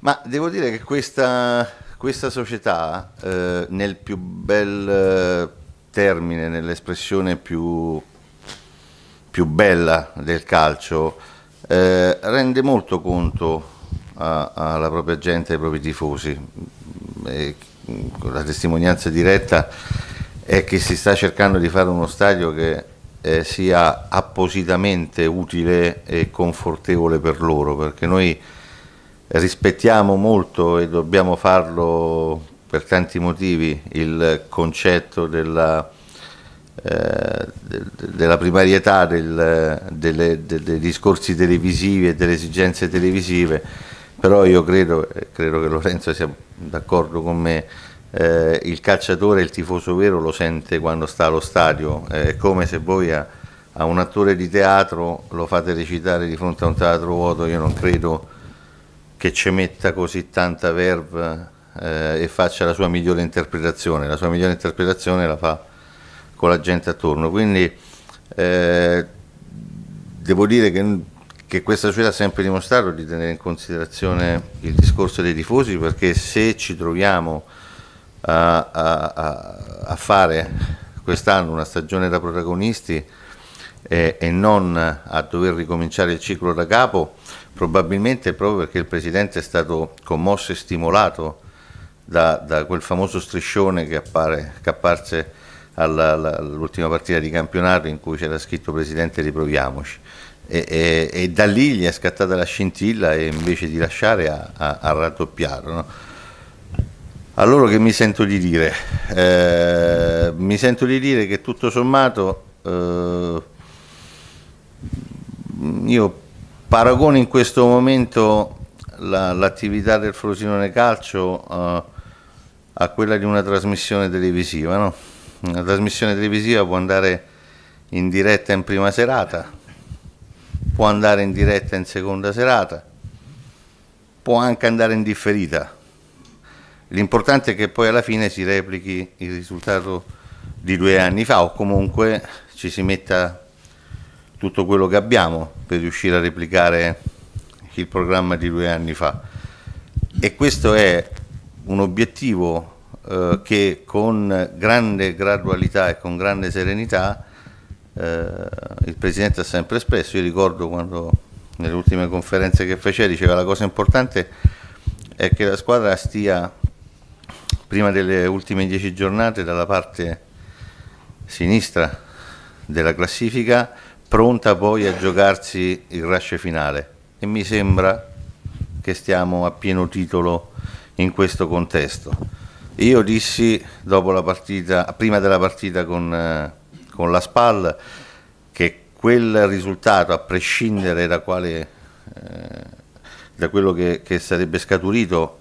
Ma devo dire che questa, questa società, eh, nel più bel eh, termine, nell'espressione più, più bella del calcio, eh, rende molto conto a, alla propria gente, ai propri tifosi. E la testimonianza diretta è che si sta cercando di fare uno stadio che eh, sia appositamente utile e confortevole per loro, perché noi rispettiamo molto e dobbiamo farlo per tanti motivi il concetto della, eh, della primarietà del, delle, de, dei discorsi televisivi e delle esigenze televisive, però io credo, eh, credo che Lorenzo sia d'accordo con me, eh, il cacciatore, il tifoso vero lo sente quando sta allo stadio, è eh, come se voi a, a un attore di teatro lo fate recitare di fronte a un teatro vuoto, io non credo che ci metta così tanta verve eh, e faccia la sua migliore interpretazione, la sua migliore interpretazione la fa con la gente attorno, quindi eh, devo dire che, che questa società ha sempre dimostrato di tenere in considerazione il discorso dei tifosi perché se ci troviamo a, a, a fare quest'anno una stagione da protagonisti eh, e non a dover ricominciare il ciclo da capo, probabilmente proprio perché il Presidente è stato commosso e stimolato da, da quel famoso striscione che, appare, che apparse all'ultima partita di campionato in cui c'era scritto Presidente riproviamoci. E, e, e, da lì gli è scattata la scintilla e invece di lasciare ha, ha, ha raddoppiato. No? A loro che mi sento di dire? Eh, mi sento di dire che tutto sommato eh, io paragono in questo momento l'attività del Frosinone Calcio uh, a quella di una trasmissione televisiva. No? Una trasmissione televisiva può andare in diretta in prima serata, può andare in diretta in seconda serata, può anche andare in differita. L'importante è che poi alla fine si replichi il risultato di due anni fa o comunque ci si metta tutto quello che abbiamo per riuscire a replicare il programma di due anni fa. E questo è un obiettivo eh, che con grande gradualità e con grande serenità eh, il Presidente ha sempre espresso. Io ricordo quando nelle ultime conferenze che faceva diceva la cosa importante è che la squadra stia prima delle ultime dieci giornate dalla parte sinistra della classifica pronta poi a giocarsi il rush finale e mi sembra che stiamo a pieno titolo in questo contesto. Io dissi partita, prima della partita con, eh, con la SPAL che quel risultato, a prescindere da, quale, eh, da quello che, che sarebbe scaturito,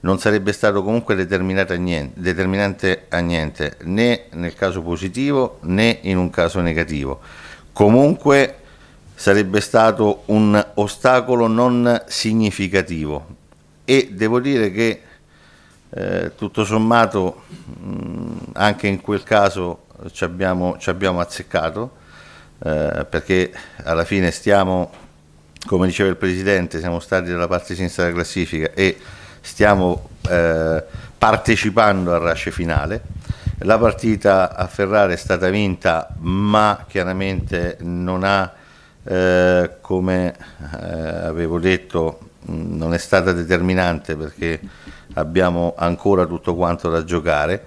non sarebbe stato comunque a niente, determinante a niente, né nel caso positivo né in un caso negativo. Comunque sarebbe stato un ostacolo non significativo e devo dire che eh, tutto sommato mh, mm, anche in quel caso ci abbiamo, ci abbiamo azzeccato eh, perché alla fine stiamo, come diceva il Presidente, siamo stati dalla parte sinistra della classifica e stiamo eh, partecipando al rasce finale la partita a Ferrara è stata vinta ma chiaramente non ha, eh, come eh, avevo detto, non è stata determinante perché abbiamo ancora tutto quanto da giocare.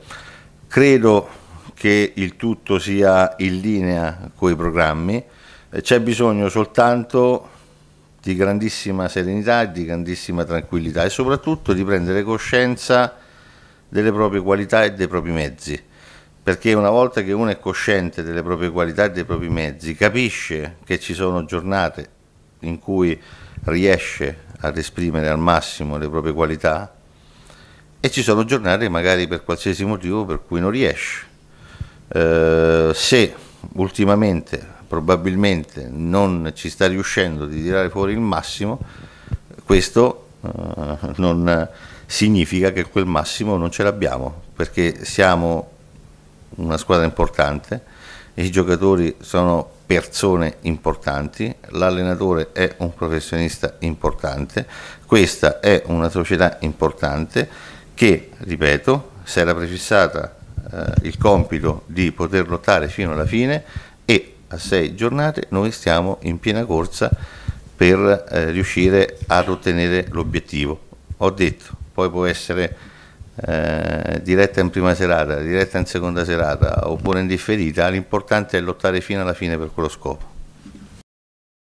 Credo che il tutto sia in linea con i programmi, eh, c'è bisogno soltanto di grandissima serenità, di grandissima tranquillità e soprattutto di prendere coscienza delle proprie qualità e dei propri mezzi, perché una volta che uno è cosciente delle proprie qualità e dei propri mezzi, capisce che ci sono giornate in cui riesce ad esprimere al massimo le proprie qualità e ci sono giornate magari per qualsiasi motivo per cui non riesce. Eh, se ultimamente probabilmente non ci sta riuscendo di tirare fuori il massimo, questo eh, non significa che quel massimo non ce l'abbiamo, perché siamo una squadra importante, i giocatori sono persone importanti, l'allenatore è un professionista importante, questa è una società importante che, ripeto, si era prefissata eh, il compito di poter lottare fino alla fine e a sei giornate noi stiamo in piena corsa per eh, riuscire ad ottenere l'obiettivo. Ho detto, poi può essere eh, diretta in prima serata, diretta in seconda serata oppure in differita, l'importante è lottare fino alla fine per quello scopo.